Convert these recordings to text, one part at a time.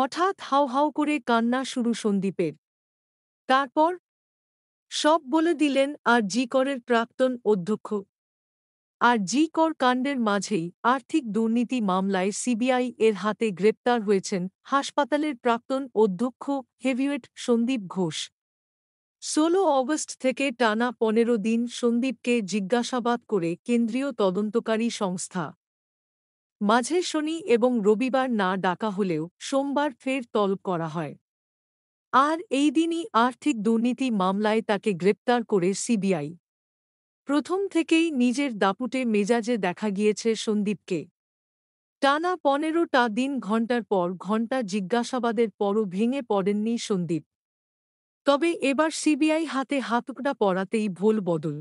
হঠাৎ how how করে কান্না শুরু সন্দীপের তারপর সব বলে দিলেন আর জি করের প্রাক্তন অধ্যক্ষ আর জি কর কাণ্ডের মাঝেই আর্থিক দুর্নীতি মামলায় সিবিআই এর হাতে গ্রেপ্তার হয়েছেন হাসপাতালের প্রাক্তন অধ্যক্ষ হেভিওয়েট সন্দীপ ঘোষ ষোলো অগস্ট থেকে টানা পনেরো দিন সন্দীপকে জিজ্ঞাসাবাদ করে কেন্দ্রীয় তদন্তকারী সংস্থা মাঝে শনি এবং রবিবার না ডাকা হলেও সোমবার ফের তলব করা হয় আর এই দিনই আর্থিক দুর্নীতি মামলায় তাকে গ্রেপ্তার করে সিবিআই প্রথম থেকেই নিজের দাপুটে মেজাজে দেখা গিয়েছে সন্দীপকে টানা পনেরোটা দিন ঘণ্টার পর ঘণ্টা জিজ্ঞাসাবাদের পরও ভেঙে পড়েননি সন্দীপ তবে এবার সিবিআই হাতে হাতকটা পড়াতেই ভোল বদল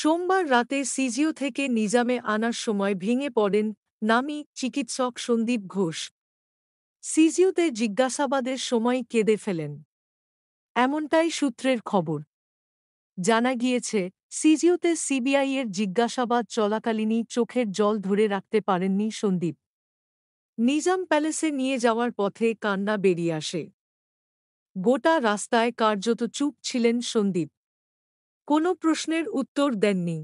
সোমবার রাতে সিজিও থেকে নিজামে আনার সময় ভেঙে পড়েন নামি চিকিৎসক সন্দীপ ঘোষ সিজিওতে জিজ্ঞাসাবাদের সময় কেঁদে ফেলেন এমনটাই সূত্রের খবর জানা গিয়েছে সিজিওতে সিবিআইয়ের জিজ্ঞাসাবাদ চলাকালীনই চোখের জল ধরে রাখতে পারেননি সন্দীপ নিজাম প্যালেসে নিয়ে যাওয়ার পথে কান্না বেরিয়ে আসে গোটা রাস্তায় কার্যত চুপ ছিলেন সন্দীপ কোনো প্রশ্নের উত্তর দেননি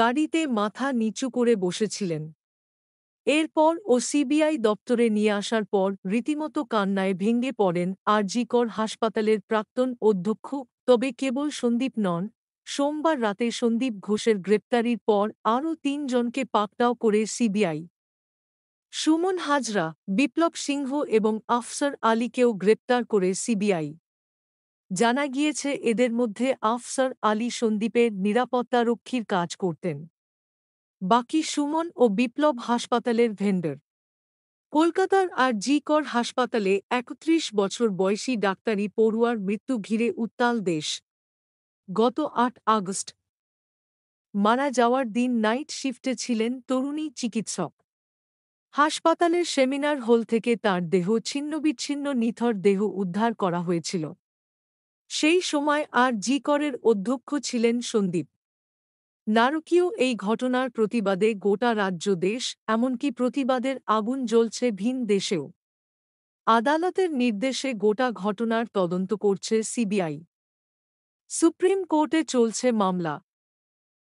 গাড়িতে মাথা নিচু করে বসেছিলেন এরপর ও সিবিআই দপ্তরে নিয়ে আসার পর রীতিমতো কান্নায় ভেঙে পড়েন আর জিকর হাসপাতালের প্রাক্তন অধ্যক্ষ তবে কেবল সন্দীপ নন সোমবার রাতে সন্দীপ ঘোষের গ্রেপ্তারির পর আরও তিনজনকে পাকটাও করে সিবিআই সুমন হাজরা বিপ্লব সিংহ এবং আফসার আলীকেও গ্রেপ্তার করে সিবিআই জানা গিয়েছে এদের মধ্যে আফসার আলী সন্দীপের নিরাপত্তারক্ষীর কাজ করতেন বাকি সুমন ও বিপ্লব হাসপাতালের ভেন্ডার কলকাতার আর জি কর হাসপাতালে একত্রিশ বছর বয়সী ডাক্তারি পড়ুয়ার মৃত্যু ঘিরে উত্তাল দেশ গত আট আগস্ট মারা যাওয়ার দিন নাইট শিফটে ছিলেন তরুণী চিকিৎসক হাসপাতালের সেমিনার হল থেকে তার দেহ ছিন্নবিচ্ছিন্ন নিথর দেহ উদ্ধার করা হয়েছিল সেই সময় আর জি করের অধ্যক্ষ ছিলেন সন্দীপ নারকীয় এই ঘটনার প্রতিবাদে গোটা রাজ্য দেশ এমনকি প্রতিবাদের আগুন জ্বলছে ভিন দেশেও আদালতের নির্দেশে গোটা ঘটনার তদন্ত করছে সিবিআই সুপ্রিম কোর্টে চলছে মামলা